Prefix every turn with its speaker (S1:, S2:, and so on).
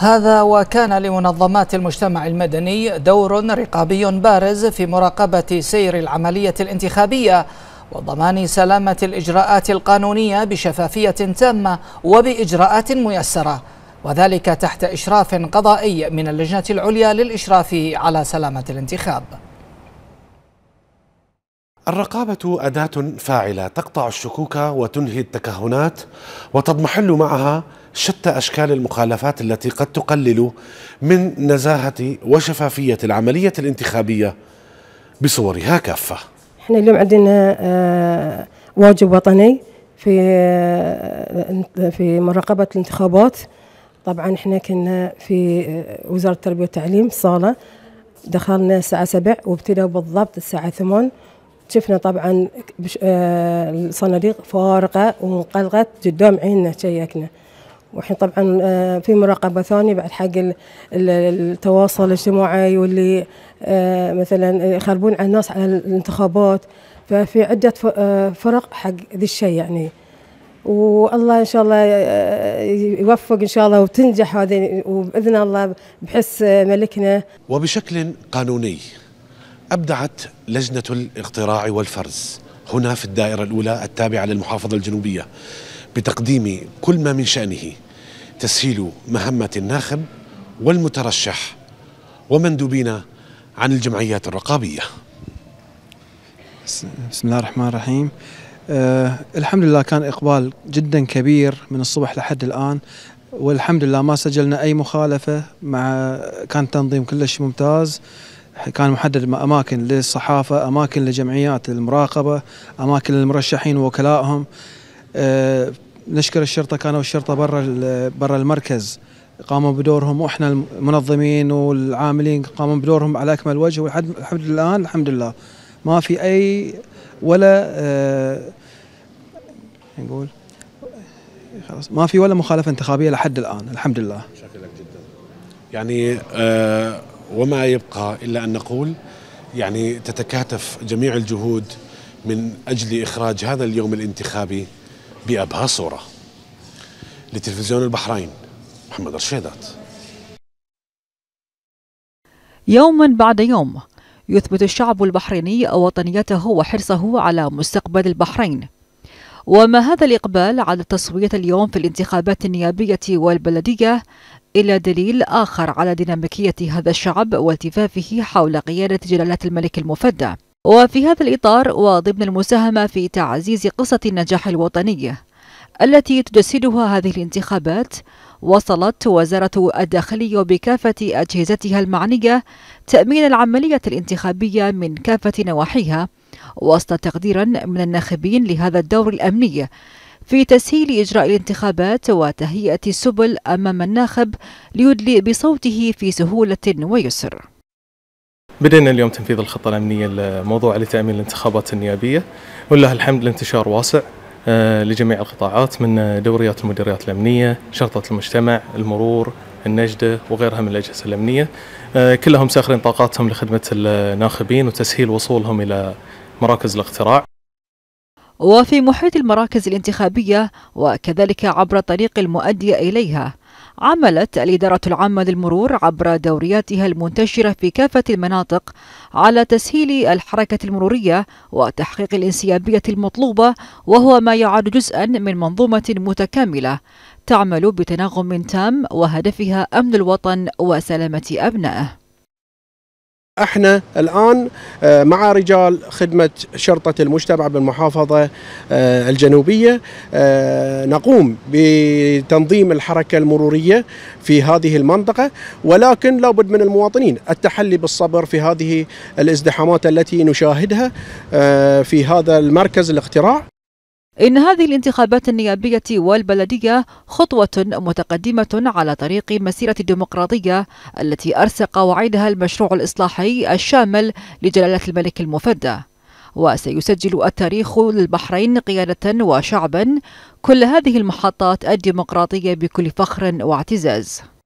S1: هذا وكان لمنظمات المجتمع المدني دور رقابي بارز في مراقبة سير العملية الانتخابية وضمان سلامة الإجراءات القانونية بشفافية تامة وبإجراءات ميسرة وذلك تحت إشراف قضائي من اللجنة العليا للإشراف على سلامة الانتخاب
S2: الرقابة أداة فاعلة تقطع الشكوك وتنهي التكهنات وتضمحل معها شتى أشكال المخالفات التي قد تقلل من نزاهة وشفافية العملية الانتخابية بصورها كافة
S3: احنا اليوم عندنا آه، واجب وطني في آه، في مراقبة الانتخابات طبعا احنا كنا في آه، وزارة التربية والتعليم صالة دخلنا الساعة سبع وابتدوا بالضبط الساعة ثمان شفنا طبعا الصناديق آه، فارقة وانقلقت قدام عيننا شيكنا واحنا طبعا آه، في مراقبه ثانيه بعد حق التواصل الاجتماعي واللي آه، مثلا يخربون على الناس على الانتخابات ففي عده فرق حق ذي الشيء يعني والله ان شاء الله يوفق ان شاء الله وتنجح هذه وباذن الله بحس ملكنا
S2: وبشكل قانوني أبدعت لجنة الاقتراع والفرز هنا في الدائرة الأولى التابعة للمحافظة الجنوبية بتقديم كل ما من شأنه تسهيل مهمة الناخب والمترشح ومندوبين عن الجمعيات
S4: الرقابية بسم الله الرحمن الرحيم أه الحمد لله كان إقبال جدا كبير من الصبح لحد الآن والحمد لله ما سجلنا أي مخالفة مع كان تنظيم كلش ممتاز كان محدد اماكن للصحافه، اماكن لجمعيات المراقبه، اماكن للمرشحين ووكلائهم. آه، نشكر الشرطه كانوا الشرطه برا برا المركز قاموا بدورهم واحنا المنظمين والعاملين قاموا بدورهم على اكمل وجه ولحد الان الحمد لله ما في اي ولا آه، نقول خلاص ما في ولا مخالفه انتخابيه لحد الان الحمد لله.
S2: شكرا لك جدا. يعني آه وما يبقى إلا أن نقول يعني تتكاتف جميع الجهود من أجل إخراج هذا اليوم الانتخابي بأبهى صورة لتلفزيون البحرين محمد رشيدات
S1: يوما بعد يوم يثبت الشعب البحريني وطنيته وحرصه على مستقبل البحرين وما هذا الإقبال على التصويت اليوم في الانتخابات النيابية والبلدية إلى دليل آخر على ديناميكية هذا الشعب والتفافه حول قيادة جلالة الملك المفدى وفي هذا الإطار وضمن المساهمة في تعزيز قصة النجاح الوطني التي تجسدها هذه الانتخابات وصلت وزارة الداخلية بكافة أجهزتها المعنية تأمين العملية الانتخابية من كافة نواحيها وسط تقديرا من الناخبين لهذا الدور الأمني في تسهيل إجراء الانتخابات وتهيئة السبل أمام الناخب ليدلي بصوته في سهولة ويسر
S4: بدأنا اليوم تنفيذ الخطة الأمنية الموضوعة لتأمين الانتخابات النيابية ولله الحمد الانتشار واسع آه، لجميع القطاعات من دوريات المديريات الأمنية شرطة المجتمع المرور النجدة وغيرها من الأجهزة الأمنية آه، كلهم ساخرين طاقاتهم لخدمة الناخبين وتسهيل وصولهم إلى مراكز الاقتراع
S1: وفي محيط المراكز الانتخابية وكذلك عبر طريق المؤدي إليها عملت الإدارة العامة للمرور عبر دورياتها المنتشرة في كافة المناطق على تسهيل الحركة المرورية وتحقيق الانسيابية المطلوبة وهو ما يعد جزءا من منظومة متكاملة تعمل بتناغم تام وهدفها أمن الوطن وسلامة أبنائه
S4: احنا الان آه، مع رجال خدمه شرطه المجتمع بالمحافظه آه، الجنوبيه آه، نقوم بتنظيم الحركه المروريه في هذه المنطقه ولكن لابد من المواطنين التحلي بالصبر في هذه الازدحامات التي نشاهدها في هذا المركز الاقتراع
S1: إن هذه الانتخابات النيابية والبلدية خطوة متقدمة على طريق مسيرة الديمقراطية التي أرسق وعيدها المشروع الإصلاحي الشامل لجلالة الملك المفدى وسيسجل التاريخ للبحرين قيادة وشعبا كل هذه المحطات الديمقراطية بكل فخر واعتزاز